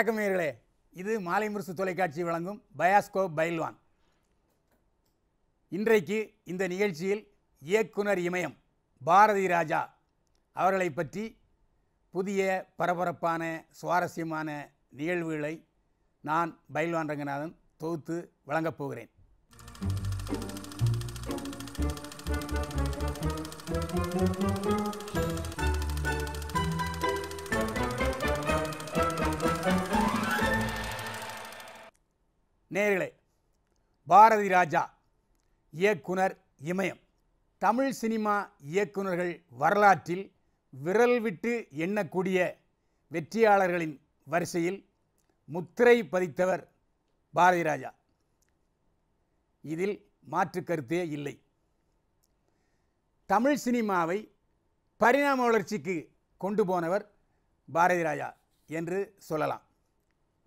வணக்கம் நேர்களே இது மாலை முரசு தொலைக்காட்சி வழங்கும் பயாஸ்கோ பைல்வான் இன்றைக்கு இந்த நிகழ்ச்சியில் இயக்குனர் இமயம் பாரதி ராஜா அவர்களை பற்றி புதிய பரபரப்பான சுவாரஸ்யமான நிகழ்வுகளை நான் பைல்வான் ரங்கநாதன் தொகுத்து வழங்கப் போகிறேன் நேர்களே பாரதி ராஜா இயக்குனர் இமயம் தமிழ் சினிமா இயக்குநர்கள் வரலாற்றில் விரல் விட்டு எண்ணக்கூடிய வெற்றியாளர்களின் வரிசையில் முத்திரை பதித்தவர் பாரதி ராஜா இதில் மாற்று கருத்தே இல்லை தமிழ் சினிமாவை பரிணாம வளர்ச்சிக்கு கொண்டு போனவர் பாரதி ராஜா என்று சொல்லலாம்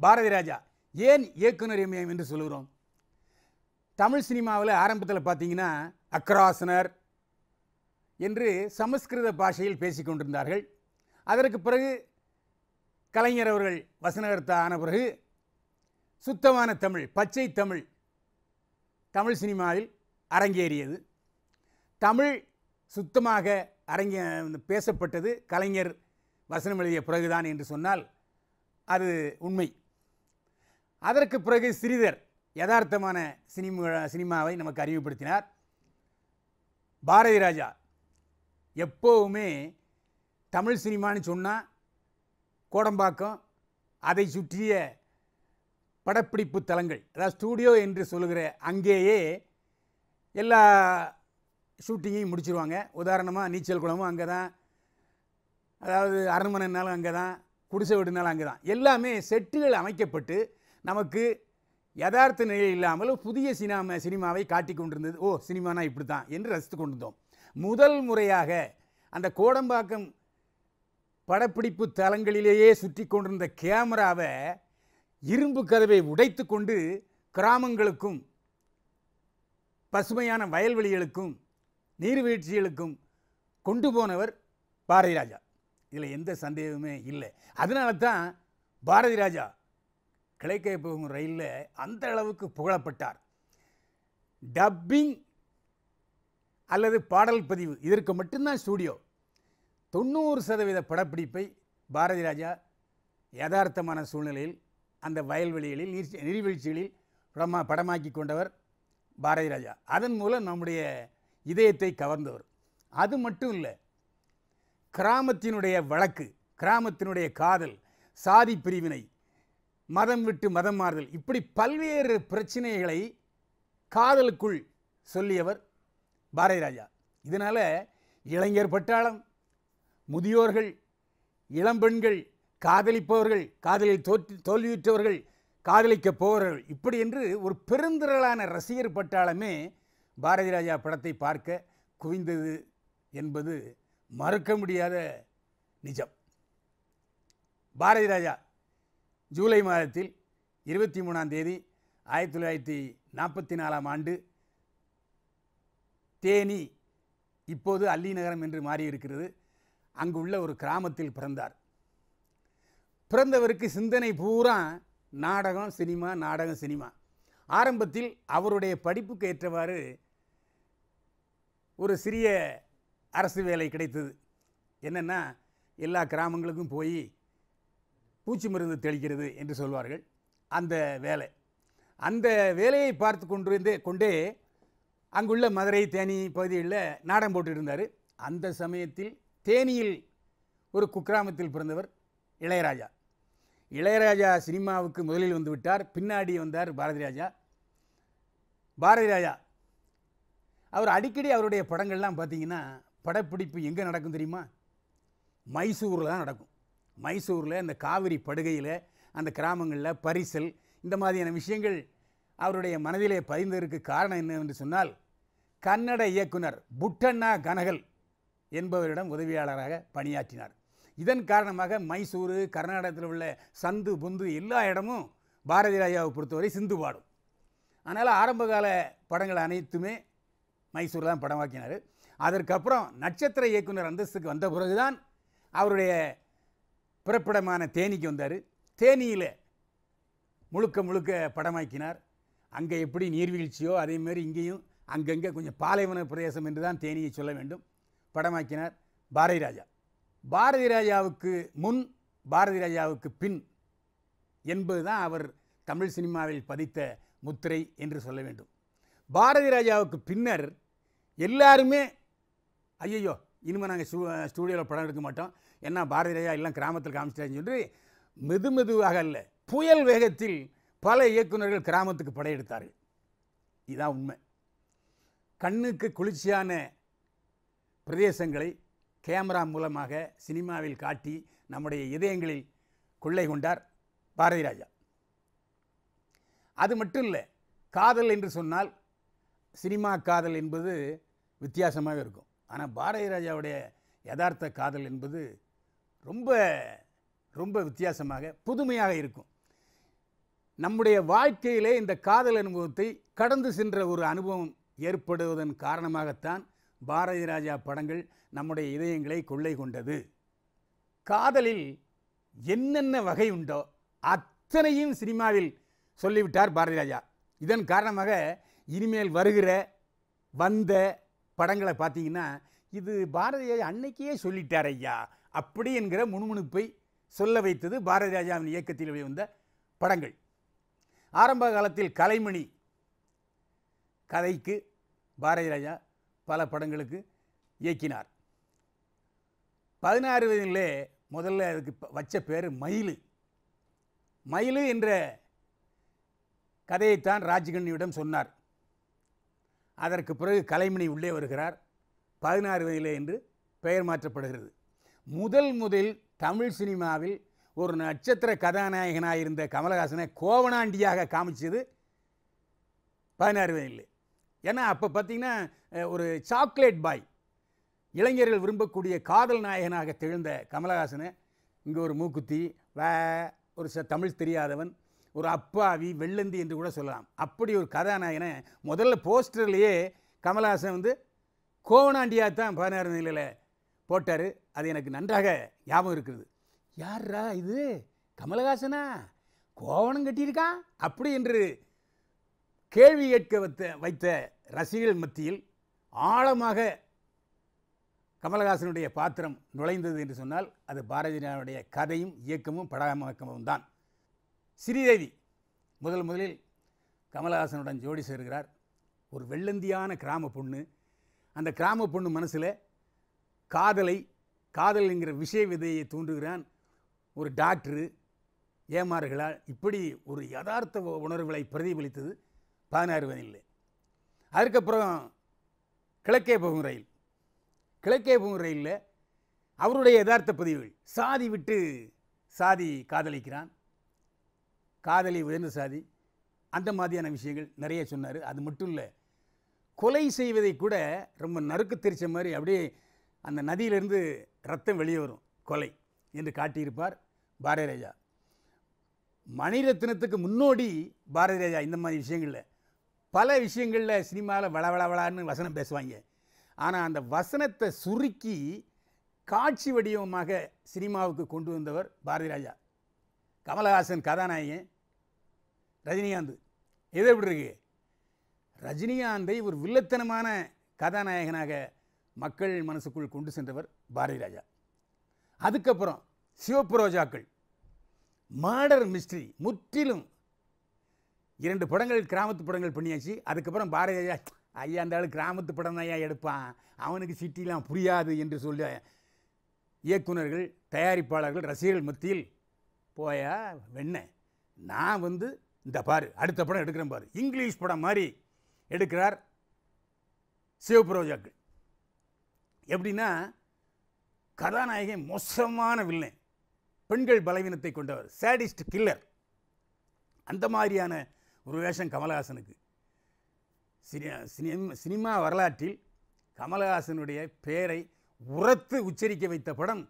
பாரதி ராஜா ஏன் இயக்குனர் இமயம் என்று சொல்கிறோம் தமிழ் சினிமாவில் ஆரம்பத்தில் பார்த்தீங்கன்னா அக்ராசனர் என்று சமஸ்கிருத பாஷையில் பேசிக்கொண்டிருந்தார்கள் அதற்கு பிறகு கலைஞர் அவர்கள் வசனகர்த்தா ஆன பிறகு சுத்தமான தமிழ் பச்சை தமிழ் தமிழ் சினிமாவில் அரங்கேறியது தமிழ் சுத்தமாக அரங்க பேசப்பட்டது கலைஞர் வசனம் எழுதிய பிறகுதான் என்று சொன்னால் அது உண்மை அதற்கு பிறகு ஸ்ரீதர் யதார்த்தமான சினிமா சினிமாவை நமக்கு அறிவுப்படுத்தினார் பாரதி ராஜா எப்போவுமே தமிழ் சினிமான்னு சொன்னால் கோடம்பாக்கம் அதை சுற்றிய படப்பிடிப்பு தலங்கள் அதாவது ஸ்டூடியோ என்று சொல்லுகிற அங்கேயே எல்லா ஷூட்டிங்கையும் முடிச்சிருவாங்க உதாரணமாக நீச்சல் குளமும் அங்கே தான் அதாவது அரண்மனைனாலும் அங்கே தான் குடிசை வீடுனாலும் அங்கே தான் எல்லாமே செட்டுகள் அமைக்கப்பட்டு நமக்கு யதார்த்த நிலையில் இல்லாமல் புதிய சினிமா சினிமாவை காட்டி கொண்டிருந்தது ஓ சினிமானா இப்படி தான் என்று ரசித்து கொண்டிருந்தோம் முதல் முறையாக அந்த கோடம்பாக்கம் படப்பிடிப்பு தலங்களிலேயே சுற்றி கொண்டிருந்த கேமராவை இரும்பு கதவை உடைத்து கொண்டு கிராமங்களுக்கும் பசுமையான வயல்வெளிகளுக்கும் நீர்வீழ்ச்சிகளுக்கும் கொண்டு போனவர் பாரதிராஜா இதில் எந்த சந்தேகமே இல்லை அதனால தான் பாரதிராஜா கிளைக்கை போகும் ரயிலில் அந்த அளவுக்கு புகழப்பட்டார் டப்பிங் அல்லது பாடல் பதிவு இதற்கு மட்டும்தான் ஸ்டூடியோ தொண்ணூறு சதவீத படப்பிடிப்பை பாரதி ராஜா யதார்த்தமான சூழ்நிலையில் அந்த வயல்வெளிகளில் நீர்வீழ்ச்சிகளில் படமா படமாக்கி கொண்டவர் பாரதி ராஜா அதன் மூலம் நம்முடைய இதயத்தை கவர்ந்தவர் அது மட்டும் இல்லை கிராமத்தினுடைய வழக்கு கிராமத்தினுடைய காதல் சாதி பிரிவினை மதம் விட்டு மதம் மாறுதல் இப்படி பல்வேறு பிரச்சனைகளை காதலுக்குள் சொல்லியவர் பாரதி ராஜா இதனால் இளைஞர் பட்டாளம் முதியோர்கள் இளம்பெண்கள் காதலிப்பவர்கள் காதலில் தோற்று தோல்வியுற்றவர்கள் காதலிக்க போவர்கள் இப்படி என்று ஒரு பெருந்திரளான ரசிகர் பட்டாளமே பாரதி ராஜா படத்தை பார்க்க குவிந்தது என்பது மறுக்க முடியாத நிஜம் பாரதி ராஜா ஜூலை மாதத்தில் இருபத்தி மூணாம் தேதி ஆயிரத்தி தொள்ளாயிரத்தி நாற்பத்தி நாலாம் ஆண்டு தேனி இப்போது அல்லி நகரம் என்று மாறியிருக்கிறது அங்கு உள்ள ஒரு கிராமத்தில் பிறந்தார் பிறந்தவருக்கு சிந்தனை பூரா நாடகம் சினிமா நாடகம் சினிமா ஆரம்பத்தில் அவருடைய படிப்புக்கு ஏற்றவாறு ஒரு சிறிய அரசு வேலை கிடைத்தது என்னென்னா எல்லா கிராமங்களுக்கும் போய் பூச்சி மருந்து தெளிக்கிறது என்று சொல்வார்கள் அந்த வேலை அந்த வேலையை பார்த்து கொண்டிருந்தே கொண்டே அங்குள்ள மதுரை தேனி பகுதிகளில் நாடகம் போட்டு இருந்தார் அந்த சமயத்தில் தேனியில் ஒரு குக்கிராமத்தில் பிறந்தவர் இளையராஜா இளையராஜா சினிமாவுக்கு முதலில் வந்து விட்டார் பின்னாடி வந்தார் பாரதி ராஜா பாரதி ராஜா அவர் அடிக்கடி அவருடைய படங்கள்லாம் பார்த்திங்கன்னா படப்பிடிப்பு எங்கே நடக்கும் தெரியுமா மைசூரில் தான் நடக்கும் மைசூரில் இந்த காவிரி படுகையில் அந்த கிராமங்களில் பரிசல் இந்த மாதிரியான விஷயங்கள் அவருடைய மனதிலே பதிந்ததற்கு காரணம் என்னவென்று சொன்னால் கன்னட இயக்குனர் புட்டண்ணா கனகல் என்பவரிடம் உதவியாளராக பணியாற்றினார் இதன் காரணமாக மைசூர் கர்நாடகத்தில் உள்ள சந்து புந்து எல்லா இடமும் பாரதி ராஜாவை பொறுத்தவரை சிந்து பாடும் அதனால் ஆரம்பகால படங்கள் அனைத்துமே மைசூர் தான் படமாக்கினார் அதற்கப்புறம் நட்சத்திர இயக்குனர் அந்தஸ்துக்கு வந்த பிறகுதான் அவருடைய பிறப்பிடமான தேனிக்கு வந்தார் தேனியில் முழுக்க முழுக்க படமாக்கினார் அங்கே எப்படி நீர்வீழ்ச்சியோ அதேமாரி இங்கேயும் அங்கங்கே கொஞ்சம் பாலைவன பிரதேசம் என்று தான் தேனியை சொல்ல வேண்டும் படமாக்கினார் பாரதி ராஜா பாரதி ராஜாவுக்கு முன் பாரதி ராஜாவுக்கு பின் என்பது தான் அவர் தமிழ் சினிமாவில் பதித்த முத்திரை என்று சொல்ல வேண்டும் பாரதி ராஜாவுக்கு பின்னர் எல்லாருமே ஐயையோ இனிமேல் நாங்கள் ஸ்டூடியோவில் படம் எடுக்க மாட்டோம் என்ன பாரதி ராஜா எல்லாம் கிராமத்தில் காமிச்சிட்டான்னு சொல்லி மெது மெதுவாக அல்ல புயல் வேகத்தில் பல இயக்குநர்கள் கிராமத்துக்கு படையெடுத்தார்கள் இதான் உண்மை கண்ணுக்கு குளிர்ச்சியான பிரதேசங்களை கேமரா மூலமாக சினிமாவில் காட்டி நம்முடைய இதயங்களில் கொள்ளை கொண்டார் பாரதி ராஜா அது மட்டும் இல்லை காதல் என்று சொன்னால் சினிமா காதல் என்பது வித்தியாசமாக இருக்கும் ஆனால் பாரதி ராஜாவுடைய யதார்த்த காதல் என்பது ரொம்ப ரொம்ப வித்தியாசமாக புதுமையாக இருக்கும் நம்முடைய வாழ்க்கையிலே இந்த காதல் அனுபவத்தை கடந்து சென்ற ஒரு அனுபவம் ஏற்படுவதன் காரணமாகத்தான் பாரதி ராஜா படங்கள் நம்முடைய இதயங்களை கொள்ளை கொண்டது காதலில் என்னென்ன வகை உண்டோ அத்தனையும் சினிமாவில் சொல்லிவிட்டார் பாரதி ராஜா இதன் காரணமாக இனிமேல் வருகிற வந்த படங்களை பார்த்தீங்கன்னா இது பாரதியை அன்னைக்கே சொல்லிட்டார் ஐயா அப்படி என்கிற முணுமுணுப்பை சொல்ல வைத்தது பாரதி ராஜாவின் இயக்கத்தில் வெளிவந்த படங்கள் ஆரம்ப காலத்தில் கலைமணி கதைக்கு பாரதி ராஜா பல படங்களுக்கு இயக்கினார் பதினாறு வயதிலே முதல்ல அதுக்கு வச்ச பேர் மயில் மயில் என்ற கதையைத்தான் ராஜ்கண்ணியிடம் சொன்னார் அதற்கு பிறகு கலைமணி உள்ளே வருகிறார் பதினாறு வயதிலே என்று பெயர் மாற்றப்படுகிறது முதல் முதல் தமிழ் சினிமாவில் ஒரு நட்சத்திர கதாநாயகனாக இருந்த கமலஹாசனை கோவனாண்டியாக காமிச்சது பதினாறு வயதில் ஏன்னா அப்போ பார்த்திங்கன்னா ஒரு சாக்லேட் பாய் இளைஞர்கள் விரும்பக்கூடிய காதல் நாயகனாக திகழ்ந்த கமலஹாசனை இங்கே ஒரு மூக்குத்தி வ ஒரு ச தமிழ் தெரியாதவன் ஒரு அப்பாவி வெள்ளந்தி என்று கூட சொல்லலாம் அப்படி ஒரு கதாநாயகனை முதல்ல போஸ்டர்லேயே கமலஹாசன் வந்து கோவனாண்டியாக தான் பதினாறு நிலையில் போட்டார் அது எனக்கு நன்றாக ஞாபகம் இருக்கிறது யாரா இது கமலஹாசனா கோவணம் கட்டியிருக்கான் அப்படி என்று கேள்வி கேட்க வைத்த வைத்த ரசிகர்கள் மத்தியில் ஆழமாக கமலஹாசனுடைய பாத்திரம் நுழைந்தது என்று சொன்னால் அது பாரதியாருடைய கதையும் இயக்கமும் படமாக்கமும் தான் ஸ்ரீதேவி முதல் முதலில் கமலஹாசனுடன் ஜோடி சேர்கிறார் ஒரு வெள்ளந்தியான கிராம பொண்ணு அந்த கிராம பொண்ணு மனசில் காதலை காதல் என்கிற விஷய விதையை தூண்டுகிறான் ஒரு டாக்டரு ஏமாறுகளால் இப்படி ஒரு யதார்த்த உணர்வுகளை பிரதிபலித்தது பதினாறு வயதில் அதுக்கப்புறம் கிழக்கே போகும் ரயில் கிழக்கே போகும் ரயிலில் அவருடைய யதார்த்த பதிவுகள் சாதி விட்டு சாதி காதலிக்கிறான் காதலி உயர்ந்த சாதி அந்த மாதிரியான விஷயங்கள் நிறைய சொன்னார் அது மட்டும் இல்லை கொலை செய்வதை கூட ரொம்ப நறுக்கு தெரிச்ச மாதிரி அப்படியே அந்த நதியிலிருந்து ரத்தம் வெளியே வரும் கொலை என்று காட்டியிருப்பார் பாரதி ராஜா மணிரத்னத்துக்கு முன்னோடி பாரதி ராஜா இந்த மாதிரி விஷயங்களில் பல விஷயங்களில் சினிமாவில் வளவளவளான்னு வசனம் பேசுவாங்க ஆனால் அந்த வசனத்தை சுருக்கி காட்சி வடிவமாக சினிமாவுக்கு கொண்டு வந்தவர் பாரதி ராஜா கமலஹாசன் கதாநாயகன் ரஜினிகாந்த் எது எப்படி இருக்கு ரஜினிகாந்தை ஒரு வில்லத்தனமான கதாநாயகனாக மக்கள் மனசுக்குள் கொண்டு சென்றவர் பாரதி ராஜா அதுக்கப்புறம் சிவப்பு ரோஜாக்கள் மாடர் மிஸ்ட்ரி முற்றிலும் இரண்டு படங்கள் கிராமத்து படங்கள் பண்ணியாச்சு அதுக்கப்புறம் பாரதி ராஜா ஐயா அந்த ஆள் கிராமத்து படம் தான் ஐயா எடுப்பான் அவனுக்கு சிட்டிலாம் புரியாது என்று சொல்ல இயக்குநர்கள் தயாரிப்பாளர்கள் ரசிகர்கள் மத்தியில் போயா வெண்ண நான் வந்து இந்த பாரு அடுத்த படம் எடுக்கிறேன் பாரு இங்கிலீஷ் படம் மாதிரி எடுக்கிறார் சிவப்பு ரோஜாக்கள் எப்படின்னா கதாநாயகி மோசமான வில்லன் பெண்கள் பலவீனத்தை கொண்டவர் சேடிஸ்ட் கில்லர் அந்த மாதிரியான ஒரு வேஷம் கமலஹாசனுக்கு சினிமா சினிமா வரலாற்றில் கமலஹாசனுடைய பெயரை உரத்து உச்சரிக்க வைத்த படம்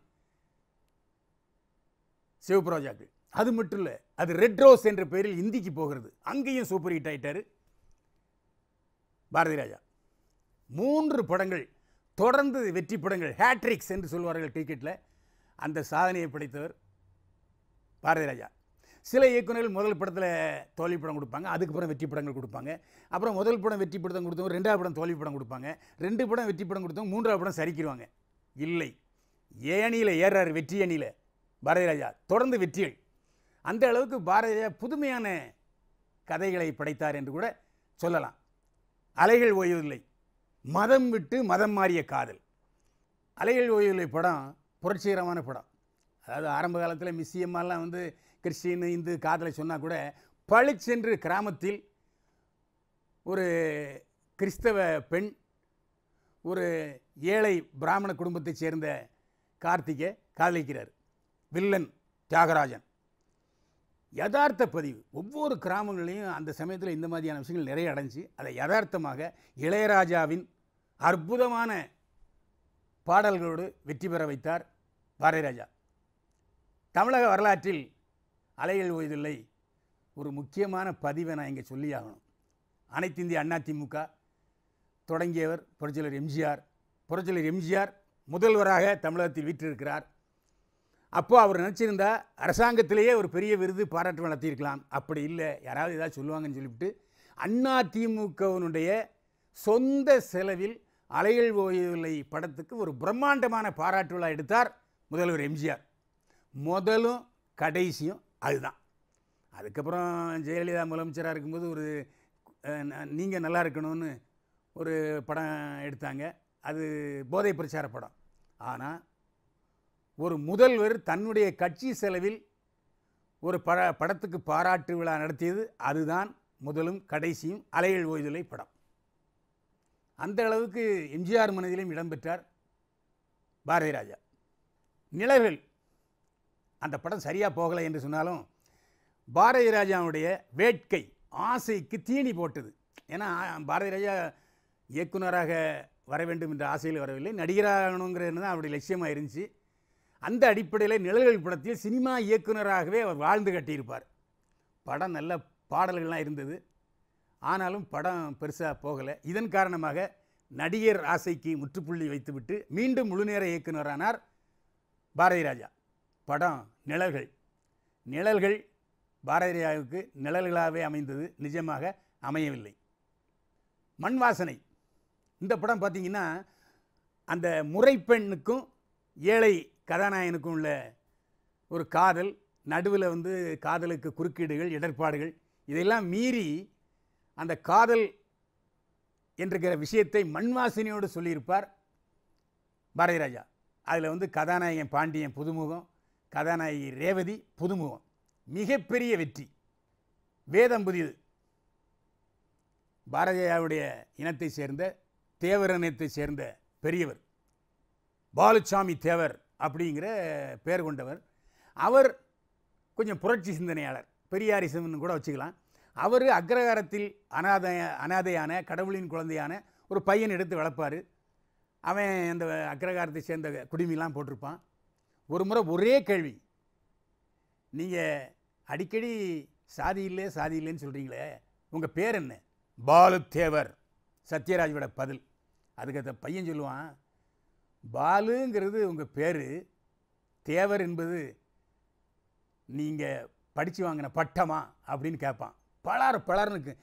சிவபிரோஜாக்கு அது மட்டும் இல்லை அது ரெட் ரோஸ் என்ற பெயரில் இந்திக்கு போகிறது அங்கேயும் சூப்பர் ஹிட் ஆகிட்டார் பாரதி ராஜா மூன்று படங்கள் தொடர்ந்து வெற்றி படங்கள் ஹேட்ரிக்ஸ் என்று சொல்வார்கள் கிரிக்கெட்டில் அந்த சாதனையை படைத்தவர் பாரதி ராஜா சில இயக்குநர்கள் முதல் படத்தில் தோல்வி படம் கொடுப்பாங்க அதுக்கப்புறம் வெற்றி படங்கள் கொடுப்பாங்க அப்புறம் முதல் படம் வெற்றி படம் கொடுத்தவங்க ரெண்டாவது படம் தோல்வி படம் கொடுப்பாங்க ரெண்டு படம் வெற்றி படம் கொடுத்தவங்க மூன்றாவது படம் சரிக்கிடுவாங்க இல்லை ஏணியில் ஏறாரு வெற்றி அணியில் பாரதி ராஜா தொடர்ந்து வெற்றிகள் அந்த அளவுக்கு பாரதி ராஜா புதுமையான கதைகளை படைத்தார் என்று கூட சொல்லலாம் அலைகள் ஓய்வதில்லை மதம் விட்டு மதம் மாறிய காதல் அலைகள் ஓய்வுலை படம் புரட்சிகரமான படம் அதாவது ஆரம்ப காலத்தில் மிஸ்ஸியம்மாலாம் வந்து கிறிஸ்டின் இந்து காதலை சொன்னால் கூட பளிச்சென்று கிராமத்தில் ஒரு கிறிஸ்தவ பெண் ஒரு ஏழை பிராமண குடும்பத்தைச் சேர்ந்த கார்த்திகை காதலிக்கிறார் வில்லன் தியாகராஜன் யதார்த்த பதிவு ஒவ்வொரு கிராமங்களையும் அந்த சமயத்தில் இந்த மாதிரியான விஷயங்கள் நிறைய அடைஞ்சு அதை யதார்த்தமாக இளையராஜாவின் அற்புதமான பாடல்களோடு வெற்றி பெற வைத்தார் பாரதிராஜா தமிழக வரலாற்றில் அலைகள் ஓய்தில்லை ஒரு முக்கியமான பதிவை நான் இங்கே சொல்லி ஆகணும் அனைத்து இந்திய அதிமுக தொடங்கியவர் புரட்சியாளர் எம்ஜிஆர் புரட்சியாளர் எம்ஜிஆர் முதல்வராக தமிழகத்தில் வீற்றிருக்கிறார் அப்போது அவர் நினச்சிருந்தா அரசாங்கத்திலேயே ஒரு பெரிய விருது பாராட்டு நடத்தியிருக்கலாம் அப்படி இல்லை யாராவது ஏதாவது சொல்லுவாங்கன்னு சொல்லிவிட்டு அண்ணா திமுகவினுடைய சொந்த செலவில் அலைகள் ஓய்வில்லை படத்துக்கு ஒரு பிரம்மாண்டமான பாராட்டு விழா எடுத்தார் முதல்வர் எம்ஜிஆர் முதலும் கடைசியும் அதுதான் அதுக்கப்புறம் ஜெயலலிதா முதலமைச்சராக இருக்கும்போது ஒரு நீங்கள் நல்லா இருக்கணும்னு ஒரு படம் எடுத்தாங்க அது போதை பிரச்சார படம் ஆனால் ஒரு முதல்வர் தன்னுடைய கட்சி செலவில் ஒரு பட படத்துக்கு பாராட்டு விழா நடத்தியது அதுதான் முதலும் கடைசியும் அலைகள் ஓய்தலை படம் அந்த அளவுக்கு எம்ஜிஆர் மனதிலும் இடம்பெற்றார் பாரதி ராஜா நிழல்கள் அந்த படம் சரியாக போகலை என்று சொன்னாலும் பாரதி ராஜாவுடைய வேட்கை ஆசைக்கு தீனி போட்டது ஏன்னா பாரதி ராஜா இயக்குனராக வர வேண்டும் என்ற ஆசையில் வரவில்லை நடிகராகணுங்கிறது தான் அவருடைய லட்சியமாக இருந்துச்சு அந்த அடிப்படையில் நிழல்கள் படத்தில் சினிமா இயக்குனராகவே அவர் வாழ்ந்து கட்டியிருப்பார் படம் நல்ல பாடல்கள்லாம் இருந்தது ஆனாலும் படம் பெருசாக போகலை இதன் காரணமாக நடிகர் ஆசைக்கு முற்றுப்புள்ளி வைத்துவிட்டு மீண்டும் முழுநேர இயக்குனரானார் பாரதி ராஜா படம் நிழல்கள் நிழல்கள் பாரதி ராஜாவுக்கு நிழல்களாகவே அமைந்தது நிஜமாக அமையவில்லை மண் வாசனை இந்த படம் பார்த்திங்கன்னா அந்த முறைப்பெண்ணுக்கும் ஏழை கதாநாயகனுக்கும் உள்ள ஒரு காதல் நடுவில் வந்து காதலுக்கு குறுக்கீடுகள் இடர்பாடுகள் இதெல்லாம் மீறி அந்த காதல் என்றுகிற விஷயத்தை மண்வாசினியோடு சொல்லியிருப்பார் பாரதி ராஜா அதில் வந்து கதாநாயகன் பாண்டியன் புதுமுகம் கதாநாயகி ரேவதி புதுமுகம் மிகப்பெரிய வெற்றி வேதம் புதியது பாரதியாவுடைய இனத்தை சேர்ந்த தேவர் இனத்தை சேர்ந்த பெரியவர் பாலுசாமி தேவர் அப்படிங்கிற பெயர் கொண்டவர் அவர் கொஞ்சம் புரட்சி சிந்தனையாளர் பெரியாரிசம்னு கூட வச்சுக்கலாம் அவர் அக்ரகாரத்தில் அனாதை அனாதையான கடவுளின் குழந்தையான ஒரு பையன் எடுத்து வளர்ப்பார் அவன் அந்த அக்ரகாரத்தை சேர்ந்த குடிமிலாம் போட்டிருப்பான் ஒரு முறை ஒரே கேள்வி நீங்கள் அடிக்கடி சாதி இல்லை சாதி இல்லைன்னு சொல்கிறீங்களே உங்கள் பேர் என்ன பாலுத்தேவர் சத்யராஜோட பதில் அதுக்கு பையன் சொல்லுவான் பாலுங்கிறது உங்கள் பேர் தேவர் என்பது நீங்கள் படித்து வாங்கின பட்டமா அப்படின்னு கேட்பான் பலார் பலார்னுக்கு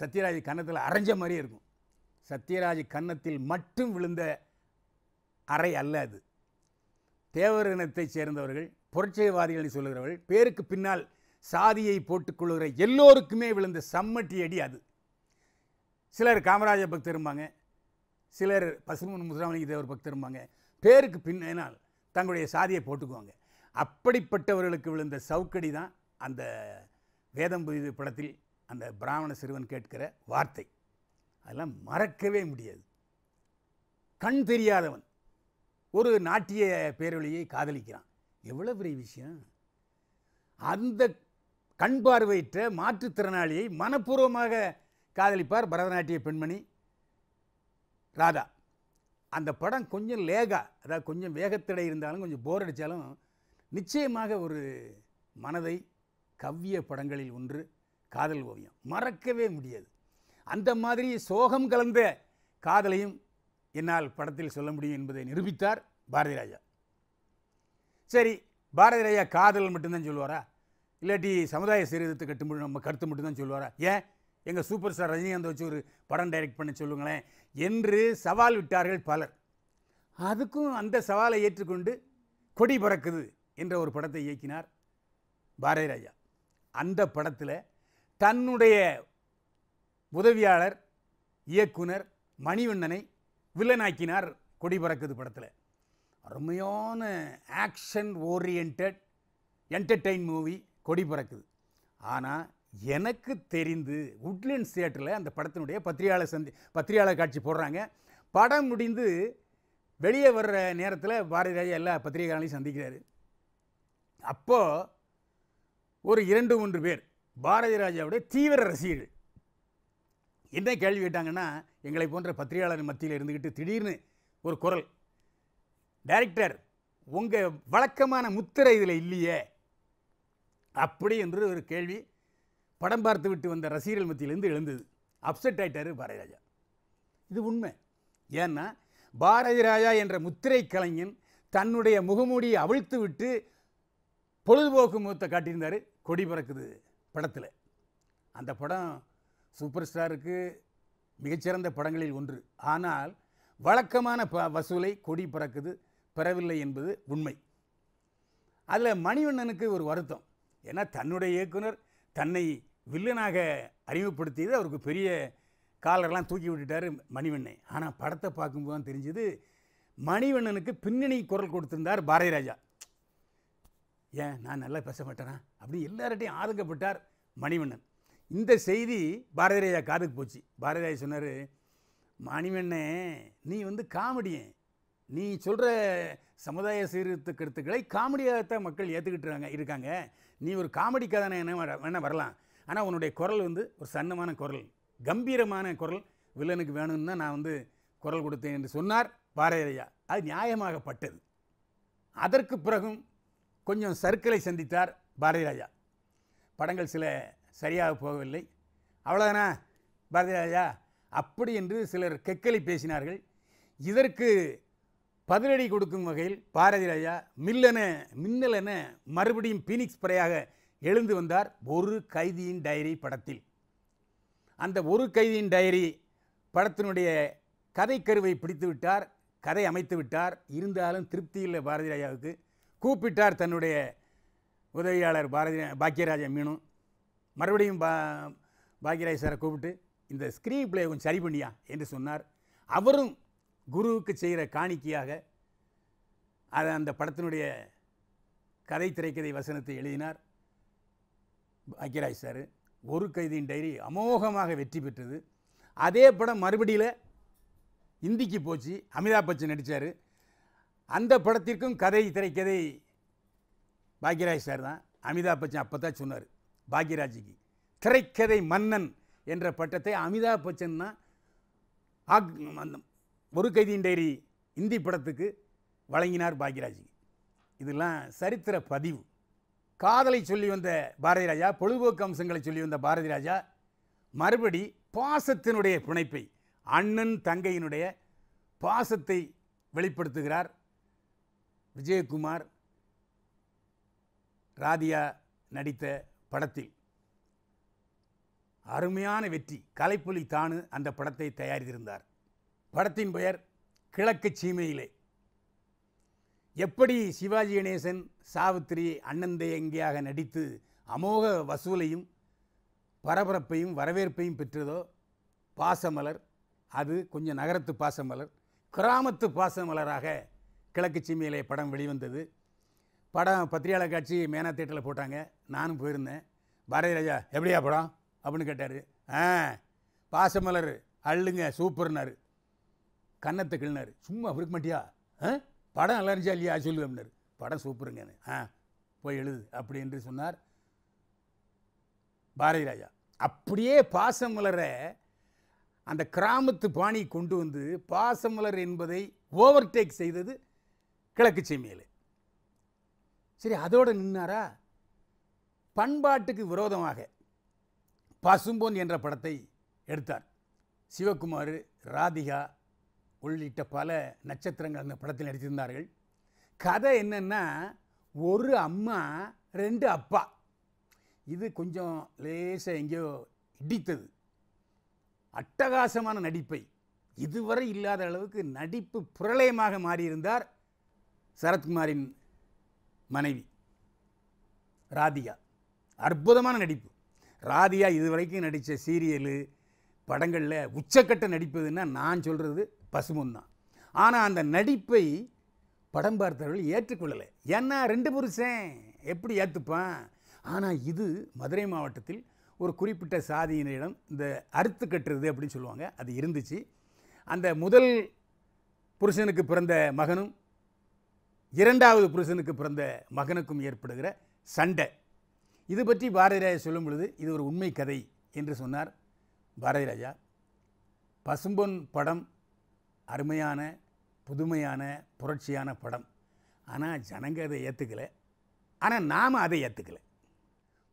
சத்யராஜ் கன்னத்தில் அரைஞ்ச மாதிரியே இருக்கும் சத்யராஜ் கன்னத்தில் மட்டும் விழுந்த அறை அல்ல அது தேவர் இனத்தைச் சேர்ந்தவர்கள் புரட்சியவாதிகள் சொல்லுகிறவர்கள் பேருக்கு பின்னால் சாதியை போட்டுக்கொள்கிற எல்லோருக்குமே விழுந்த சம்மட்டி அடி அது சிலர் காமராஜ இருப்பாங்க சிலர் பசுமன் முத்துராமலிங்க தேவர் இருப்பாங்க பேருக்கு பின்னால் தங்களுடைய சாதியை போட்டுக்குவாங்க அப்படிப்பட்டவர்களுக்கு விழுந்த சவுக்கடி தான் அந்த வேதம் புதிது படத்தில் அந்த பிராமண சிறுவன் கேட்கிற வார்த்தை அதெல்லாம் மறக்கவே முடியாது கண் தெரியாதவன் ஒரு நாட்டிய பேரொழியை காதலிக்கிறான் எவ்வளோ பெரிய விஷயம் அந்த கண் பார்வையிட்ட மாற்றுத்திறனாளியை மனப்பூர்வமாக காதலிப்பார் பரதநாட்டிய பெண்மணி ராதா அந்த படம் கொஞ்சம் லேகா அதாவது கொஞ்சம் வேகத்தடை இருந்தாலும் கொஞ்சம் போர் அடித்தாலும் நிச்சயமாக ஒரு மனதை கவ்விய படங்களில் ஒன்று காதல் ஓவியம் மறக்கவே முடியாது அந்த மாதிரி சோகம் கலந்த காதலையும் என்னால் படத்தில் சொல்ல முடியும் என்பதை நிரூபித்தார் பாரதி ராஜா சரி பாரதி ராஜா காதல் மட்டும்தான் சொல்லுவாரா இல்லாட்டி சமுதாய சீர்திருத்த கட்டு நம்ம கருத்து மட்டும்தான் சொல்லுவாரா ஏன் எங்கள் சூப்பர் ஸ்டார் ரஜினிகாந்த் வச்சு ஒரு படம் டைரக்ட் பண்ண சொல்லுங்களேன் என்று சவால் விட்டார்கள் பலர் அதுக்கும் அந்த சவாலை ஏற்றுக்கொண்டு கொடி பறக்குது என்ற ஒரு படத்தை இயக்கினார் பாரதி ராஜா அந்த படத்தில் தன்னுடைய உதவியாளர் இயக்குனர் மணிவண்ணனை வில்லனாக்கினார் கொடி பறக்குது படத்தில் அருமையான ஆக்ஷன் ஓரியன்ட் என்டர்டெயின் மூவி கொடி பறக்குது ஆனால் எனக்கு தெரிந்து உட்லண்ட் தியேட்டரில் அந்த படத்தினுடைய பத்திரிகையாளர் சந்தி பத்திரிகையாளர் காட்சி போடுறாங்க படம் முடிந்து வெளியே வர்ற நேரத்தில் பாரதி ராஜா எல்லா பத்திரிகையாளர்களையும் சந்திக்கிறாரு அப்போது ஒரு இரண்டு மூன்று பேர் பாரதி ராஜாவுடைய தீவிர ரசிகர்கள் என்ன கேள்வி கேட்டாங்கன்னா எங்களை போன்ற பத்திரிகையாளர் மத்தியில் இருந்துக்கிட்டு திடீர்னு ஒரு குரல் டைரக்டர் உங்கள் வழக்கமான முத்திரை இதில் இல்லையே அப்படி என்று ஒரு கேள்வி படம் பார்த்து விட்டு வந்த ரசிகர்கள் மத்தியிலேருந்து எழுந்தது அப்செட் ஆகிட்டார் பாரதி ராஜா இது உண்மை ஏன்னா பாரதி ராஜா என்ற முத்திரை கலைஞன் தன்னுடைய முகமூடியை அவிழ்த்து விட்டு பொழுதுபோக்கு முகத்தை காட்டியிருந்தார் கொடி பறக்குது படத்தில் அந்த படம் சூப்பர் ஸ்டாருக்கு மிகச்சிறந்த படங்களில் ஒன்று ஆனால் வழக்கமான ப வசூலை கொடி பறக்குது பெறவில்லை என்பது உண்மை அதில் மணிவண்ணனுக்கு ஒரு வருத்தம் ஏன்னா தன்னுடைய இயக்குனர் தன்னை வில்லனாக அறிமுகப்படுத்தியது அவருக்கு பெரிய காலரெல்லாம் தூக்கி விட்டுட்டார் மணிவண்ணன் ஆனால் படத்தை பார்க்கும்போது தான் தெரிஞ்சது மணிவண்ணனுக்கு பின்னணி குரல் கொடுத்திருந்தார் பாரதிராஜா ஏன் நான் நல்லா பேச மாட்டேனா அப்படி எல்லார்ட்டையும் ஆதங்கப்பட்டார் மணிவண்ணன் இந்த செய்தி பாரதிராஜா காதுக்கு போச்சு பாரதிராஜா சொன்னார் மணிவண்ணே நீ வந்து காமெடியன் நீ சொல்கிற சமுதாய சீர்திருத்த கருத்துக்களை காமெடியாகத்தான் மக்கள் ஏற்றுக்கிட்டு இருக்காங்க நீ ஒரு காமெடி கதை என்ன வேணால் வரலாம் ஆனால் உன்னுடைய குரல் வந்து ஒரு சன்னமான குரல் கம்பீரமான குரல் வில்லனுக்கு வேணும்னு தான் நான் வந்து குரல் கொடுத்தேன் என்று சொன்னார் பாரதிராஜா அது நியாயமாகப்பட்டது அதற்கு பிறகும் கொஞ்சம் சர்க்கிளை சந்தித்தார் பாரதி ராஜா படங்கள் சில சரியாக போகவில்லை அவ்வளோதானா பாரதி ராஜா அப்படி என்று சிலர் கெக்கலி பேசினார்கள் இதற்கு பதிலடி கொடுக்கும் வகையில் பாரதி ராஜா மில்லென மின்னலென மறுபடியும் பீனிக்ஸ் படையாக எழுந்து வந்தார் ஒரு கைதியின் டைரி படத்தில் அந்த ஒரு கைதியின் டைரி படத்தினுடைய கதை கருவை பிடித்து விட்டார் கதை அமைத்து விட்டார் இருந்தாலும் திருப்தி இல்லை பாரதி ராஜாவுக்கு கூப்பிட்டார் தன்னுடைய உதவியாளர் பாரதி பாக்கியராஜ மீனும் மறுபடியும் பா பாக்கியராஜ் சாரை கூப்பிட்டு இந்த ஸ்க்ரீன் பிளே கொஞ்சம் சரி பண்ணியா என்று சொன்னார் அவரும் குருவுக்கு செய்கிற காணிக்கையாக அதை அந்த படத்தினுடைய கதை திரைக்கதை வசனத்தை எழுதினார் பாக்கியராஜ் சார் ஒரு கைதியின் டைரி அமோகமாக வெற்றி பெற்றது அதே படம் மறுபடியில் இந்திக்கு போச்சு அமிதாப் பச்சன் நடித்தார் அந்த படத்திற்கும் கதை திரைக்கதை பாக்யராஜ் சார் தான் அமிதாப் பச்சன் அப்போ தான் சொன்னார் பாக்யராஜுக்கு திரைக்கதை மன்னன் என்ற பட்டத்தை அமிதாப் பச்சன் தான் ஒரு கைதியின் டைரி இந்தி படத்துக்கு வழங்கினார் பாக்யராஜிக்கு இதெல்லாம் சரித்திர பதிவு காதலை சொல்லி வந்த பாரதி ராஜா பொழுதுபோக்கு அம்சங்களை சொல்லி வந்த பாரதி ராஜா மறுபடி பாசத்தினுடைய பிணைப்பை அண்ணன் தங்கையினுடைய பாசத்தை வெளிப்படுத்துகிறார் விஜயகுமார் ராதியா நடித்த படத்தில் அருமையான வெற்றி கலைப்புலி தானு அந்த படத்தை தயாரித்திருந்தார் படத்தின் பெயர் கிழக்கு சீமையிலே எப்படி சிவாஜி கணேசன் சாவித்திரி அண்ணந்தையங்கியாக நடித்து அமோக வசூலையும் பரபரப்பையும் வரவேற்பையும் பெற்றதோ பாசமலர் அது கொஞ்சம் நகரத்து பாசமலர் கிராமத்து பாசமலராக கிழக்கு சீமையிலே படம் வெளிவந்தது படம் பத்திரிகையாளர் காட்சி மேனா தேட்டரில் போட்டாங்க நானும் போயிருந்தேன் பாரதி ராஜா எப்படியா படம் அப்படின்னு கேட்டார் ஆ பாசமலர் அள்ளுங்க சூப்பர்னார் கன்னத்தை கிழினார் சும்மா இருக்க மாட்டியா ஆ படம் நல்லா இருந்துச்சா இல்லையா சொல்லுவேன் படம் சூப்பருங்க ஆ போய் எழுது அப்படி என்று சொன்னார் பாரதி ராஜா அப்படியே பாசமலர அந்த கிராமத்து பாணி கொண்டு வந்து பாசமலர் என்பதை ஓவர்டேக் செய்தது கிழக்கு சீமையில் சரி அதோடு நின்னாரா பண்பாட்டுக்கு விரோதமாக பசும்பொன் என்ற படத்தை எடுத்தார் சிவகுமார் ராதிகா உள்ளிட்ட பல நட்சத்திரங்கள் அந்த படத்தில் நடித்திருந்தார்கள் கதை என்னென்னா ஒரு அம்மா ரெண்டு அப்பா இது கொஞ்சம் லேசாக எங்கேயோ இடித்தது அட்டகாசமான நடிப்பை இதுவரை இல்லாத அளவுக்கு நடிப்பு பிரளயமாக மாறியிருந்தார் சரத்குமாரின் மனைவி ராதிகா அற்புதமான நடிப்பு ராதியா இது வரைக்கும் நடித்த சீரியலு படங்களில் உச்சக்கட்ட நடிப்பதுன்னா நான் சொல்கிறது பசுமன் தான் ஆனால் அந்த நடிப்பை படம் பார்த்தவர்கள் ஏற்றுக்கொள்ளலை ஏன்னா ரெண்டு புருஷன் எப்படி ஏற்றுப்பான் ஆனால் இது மதுரை மாவட்டத்தில் ஒரு குறிப்பிட்ட சாதியினரிடம் இந்த அறுத்து கட்டுறது அப்படின்னு சொல்லுவாங்க அது இருந்துச்சு அந்த முதல் புருஷனுக்கு பிறந்த மகனும் இரண்டாவது புருஷனுக்கு பிறந்த மகனுக்கும் ஏற்படுகிற சண்டை இது பற்றி பாரதிராஜா சொல்லும் பொழுது இது ஒரு உண்மை கதை என்று சொன்னார் பாரதிராஜா பசும்பொன் படம் அருமையான புதுமையான புரட்சியான படம் ஆனால் ஜனங்க அதை ஏற்றுக்கலை ஆனால் நாம் அதை ஏற்றுக்கலை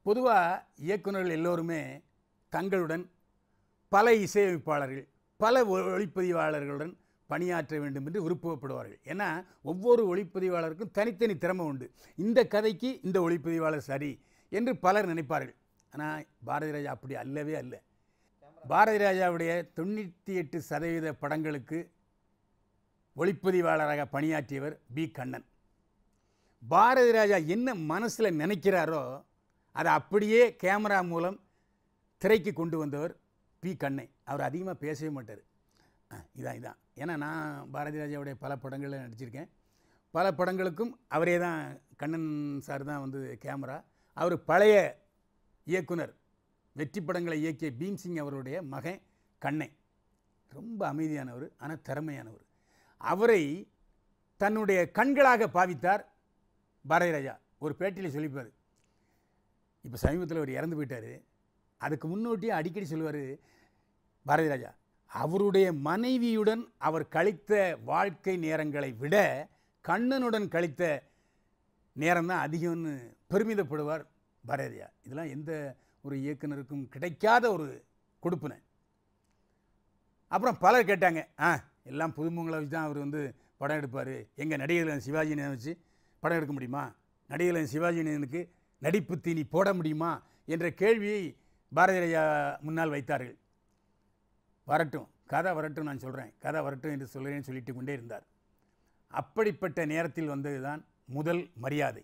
பொதுவாக இயக்குநர்கள் எல்லோருமே தங்களுடன் பல இசையமைப்பாளர்கள் பல ஒளிப்பதிவாளர்களுடன் பணியாற்ற வேண்டும் என்று விருப்பப்படுவார்கள் ஏன்னா ஒவ்வொரு ஒளிப்பதிவாளருக்கும் தனித்தனி திறமை உண்டு இந்த கதைக்கு இந்த ஒளிப்பதிவாளர் சரி என்று பலர் நினைப்பார்கள் ஆனால் பாரதி ராஜா அப்படி அல்லவே அல்ல பாரதி ராஜாவுடைய தொண்ணூற்றி எட்டு சதவீத படங்களுக்கு ஒளிப்பதிவாளராக பணியாற்றியவர் பி கண்ணன் பாரதி ராஜா என்ன மனசில் நினைக்கிறாரோ அதை அப்படியே கேமரா மூலம் திரைக்கு கொண்டு வந்தவர் பி கண்ணை அவர் அதிகமாக பேசவே மாட்டார் இதான் இதான் ஏன்னா நான் பாரதி ராஜாவுடைய பல படங்களில் நடிச்சிருக்கேன் பல படங்களுக்கும் அவரே தான் கண்ணன் சார் தான் வந்து கேமரா அவர் பழைய இயக்குனர் வெற்றி படங்களை இயக்கிய பீம்சிங் அவருடைய மகன் கண்ணை ரொம்ப அமைதியானவர் ஆனால் திறமையானவர் அவரை தன்னுடைய கண்களாக பாவித்தார் பாரதி ராஜா ஒரு பேட்டியில் சொல்லிப்பார் இப்போ சமீபத்தில் அவர் இறந்து போயிட்டார் அதுக்கு முன்னோட்டியும் அடிக்கடி சொல்லுவார் பாரதி ராஜா அவருடைய மனைவியுடன் அவர் கழித்த வாழ்க்கை நேரங்களை விட கண்ணனுடன் கழித்த நேரம் தான் அதிகம்னு பெருமிதப்படுவார் பாரதியார் இதெல்லாம் எந்த ஒரு இயக்குனருக்கும் கிடைக்காத ஒரு கொடுப்புன அப்புறம் பலர் கேட்டாங்க ஆ எல்லாம் புதுமுகங்களை வச்சு தான் அவர் வந்து படம் எடுப்பார் எங்கள் நடிகர்களின் நேரம் வச்சு படம் எடுக்க முடியுமா நடிகர்களின் சிவாஜினனுக்கு நடிப்பு தீனி போட முடியுமா என்ற கேள்வியை பாரதியா முன்னால் வைத்தார்கள் வரட்டும் கதை வரட்டும் நான் சொல்கிறேன் கதை வரட்டும் என்று சொல்கிறேன் சொல்லிட்டு கொண்டே இருந்தார் அப்படிப்பட்ட நேரத்தில் வந்தது தான் முதல் மரியாதை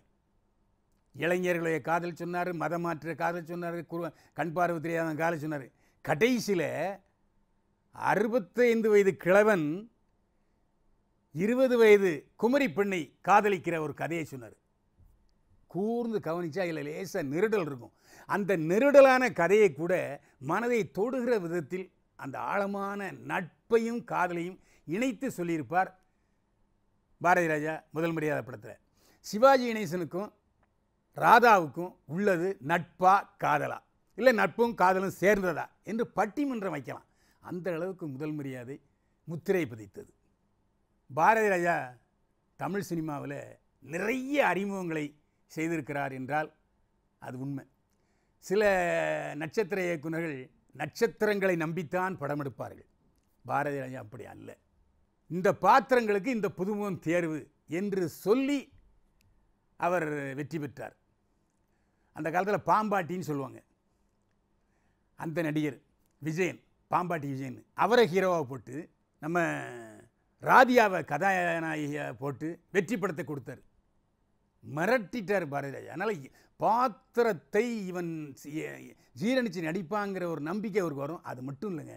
இளைஞர்களுடைய காதல் சொன்னார் மதம் மாற்ற காதல் சொன்னார் குரு கண் பார்வை தெரியாத காதல் சொன்னார் கடைசியில் அறுபத்தைந்து வயது கிழவன் இருபது வயது குமரி பெண்ணை காதலிக்கிற ஒரு கதையை சொன்னார் கூர்ந்து கவனித்தா இதில் லேசாக நெருடல் இருக்கும் அந்த நெருடலான கதையை கூட மனதை தொடுகிற விதத்தில் அந்த ஆழமான நட்பையும் காதலையும் இணைத்து சொல்லியிருப்பார் பாரதி ராஜா முதல் மரியாதை படத்தில் சிவாஜி கணேசனுக்கும் ராதாவுக்கும் உள்ளது நட்பா காதலா இல்லை நட்பும் காதலும் சேர்ந்ததா என்று பட்டிமன்றம் வைக்கலாம் அந்த அளவுக்கு முதல் மரியாதை முத்திரை பதித்தது பாரதி ராஜா தமிழ் சினிமாவில் நிறைய அறிமுகங்களை செய்திருக்கிறார் என்றால் அது உண்மை சில நட்சத்திர இயக்குநர்கள் நட்சத்திரங்களை நம்பித்தான் படம் எடுப்பார்கள் பாரதி ராஜா அப்படி அல்ல இந்த பாத்திரங்களுக்கு இந்த புதுமுகம் தேர்வு என்று சொல்லி அவர் வெற்றி பெற்றார் அந்த காலத்தில் பாம்பாட்டின்னு சொல்லுவாங்க அந்த நடிகர் விஜயன் பாம்பாட்டி விஜயன் அவரை ஹீரோவாக போட்டு நம்ம ராதியாவை கதாநாயகியாக போட்டு வெற்றி படத்தை கொடுத்தார் மிரட்டிட்டார் பாரதிராஜ் அதனால் பாத்திரத்தை இவன் ஜீரணித்து நடிப்பாங்கிற ஒரு நம்பிக்கை அவருக்கு வரும் அது மட்டும் இல்லைங்க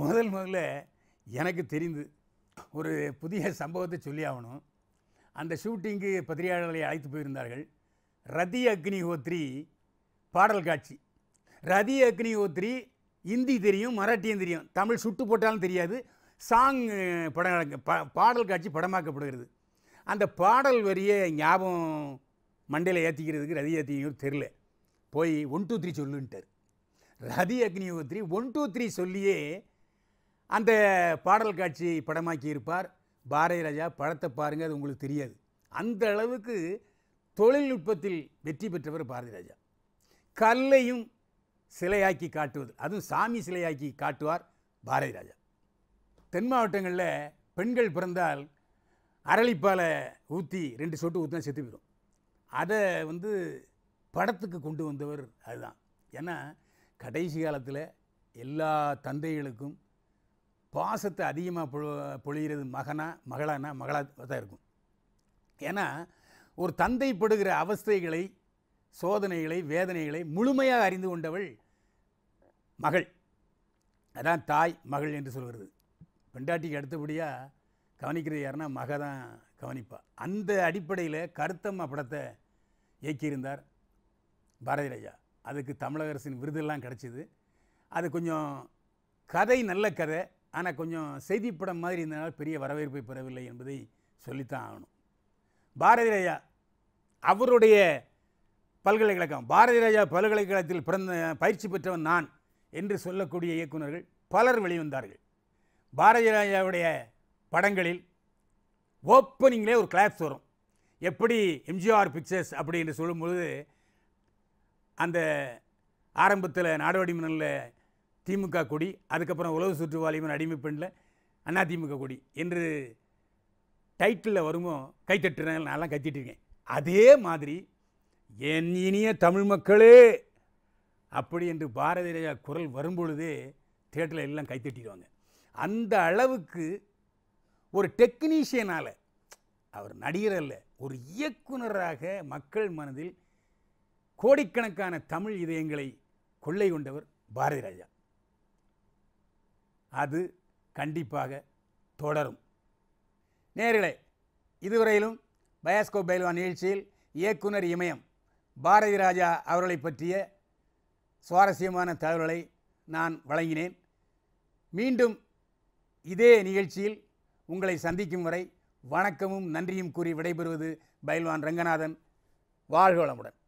முதல் முதல்ல எனக்கு தெரிந்து ஒரு புதிய சம்பவத்தை சொல்லி ஆகணும் அந்த ஷூட்டிங்கு பத்திரிகையாளர்களை அழைத்து போயிருந்தார்கள் ரதி அக்னிஹோத்ரி பாடல் காட்சி ரதி அக்னிஹோத்ரி இந்தி தெரியும் மராட்டியும் தெரியும் தமிழ் சுட்டு போட்டாலும் தெரியாது சாங் படம் பாடல் காட்சி படமாக்கப்படுகிறது அந்த பாடல் வரியை ஞாபகம் மண்டையில் ஏற்றிக்கிறதுக்கு ரதி அக்னியோர் தெரில போய் ஒன் டூ த்ரீ சொல்லுன்ட்டார் ரதி அக்னியோத்ரி ஒன் டூ த்ரீ சொல்லியே அந்த பாடல் காட்சி படமாக்கி இருப்பார் பாரதி ராஜா படத்தை பாருங்கள் அது உங்களுக்கு தெரியாது அந்த அளவுக்கு தொழில்நுட்பத்தில் வெற்றி பெற்றவர் பாரதி ராஜா கல்லையும் சிலையாக்கி காட்டுவது அதுவும் சாமி சிலையாக்கி காட்டுவார் பாரதி ராஜா தென் மாவட்டங்களில் பெண்கள் பிறந்தால் அரளிப்பால் ஊற்றி ரெண்டு சொட்டு ஊற்றினா செத்து போயிடும் அதை வந்து படத்துக்கு கொண்டு வந்தவர் அதுதான் ஏன்னா கடைசி காலத்தில் எல்லா தந்தைகளுக்கும் பாசத்தை அதிகமாக பொ பொழிகிறது மகனா மகளானா மகளாக தான் இருக்கும் ஏன்னா ஒரு தந்தை படுகிற அவஸ்தைகளை சோதனைகளை வேதனைகளை முழுமையாக அறிந்து கொண்டவள் மகள் அதான் தாய் மகள் என்று சொல்கிறது பெண்டாட்டிக்கு அடுத்தபடியாக கவனிக்கிறது யாருன்னா மக தான் கவனிப்பா அந்த அடிப்படையில் கருத்தம்மா படத்தை இயக்கியிருந்தார் பாரதி ராஜா அதுக்கு தமிழக அரசின் விருதெல்லாம் கிடச்சிது அது கொஞ்சம் கதை நல்ல கதை ஆனால் கொஞ்சம் செய்திப்படம் மாதிரி இருந்தனால பெரிய வரவேற்பை பெறவில்லை என்பதை சொல்லித்தான் ஆகணும் பாரதி ராஜா அவருடைய பல்கலைக்கழகம் பாரதி ராஜா பல்கலைக்கழகத்தில் பிறந்த பயிற்சி பெற்றவன் நான் என்று சொல்லக்கூடிய இயக்குநர்கள் பலர் வெளிவந்தார்கள் பாரதி ராஜாவுடைய படங்களில் ஓப்பனிங்லேயே ஒரு கிளாப்ஸ் வரும் எப்படி எம்ஜிஆர் பிக்சர்ஸ் அப்படின்னு சொல்லும்பொழுது அந்த ஆரம்பத்தில் நாடோடி திமுக கொடி அதுக்கப்புறம் உழவு சுற்றுவாலிமன் அடிமை பெண்ணில் அண்ணா திமுக கொடி என்று டைட்டிலில் வருமோ கைத்தட்டுறேன் நான்லாம் கத்திட்டுருக்கேன் அதே மாதிரி என் இனிய தமிழ் மக்களே அப்படி என்று பாரதிய குரல் வரும்பொழுதே தேட்டரில் எல்லாம் கைத்தட்டிடுவாங்க அந்த அளவுக்கு ஒரு டெக்னீஷியனால் அவர் நடிகர் அல்ல ஒரு இயக்குனராக மக்கள் மனதில் கோடிக்கணக்கான தமிழ் இதயங்களை கொள்ளை கொண்டவர் பாரதி ராஜா அது கண்டிப்பாக தொடரும் நேரில் இதுவரையிலும் பயாஸ்கோ பைல்வா நிகழ்ச்சியில் இயக்குனர் இமயம் பாரதி ராஜா அவர்களை பற்றிய சுவாரஸ்யமான தகவல்களை நான் வழங்கினேன் மீண்டும் இதே நிகழ்ச்சியில் உங்களை சந்திக்கும் வரை வணக்கமும் நன்றியும் கூறி விடைபெறுவது பைல்வான் ரங்கநாதன் வளமுடன்